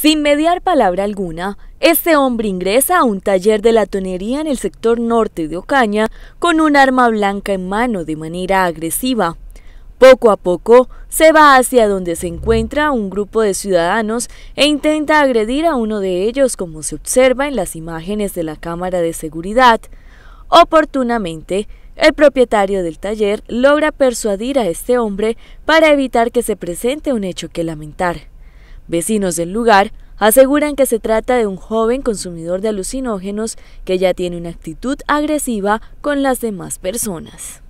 Sin mediar palabra alguna, este hombre ingresa a un taller de latonería en el sector norte de Ocaña con un arma blanca en mano de manera agresiva. Poco a poco se va hacia donde se encuentra un grupo de ciudadanos e intenta agredir a uno de ellos como se observa en las imágenes de la cámara de seguridad. Oportunamente, el propietario del taller logra persuadir a este hombre para evitar que se presente un hecho que lamentar. Vecinos del lugar aseguran que se trata de un joven consumidor de alucinógenos que ya tiene una actitud agresiva con las demás personas.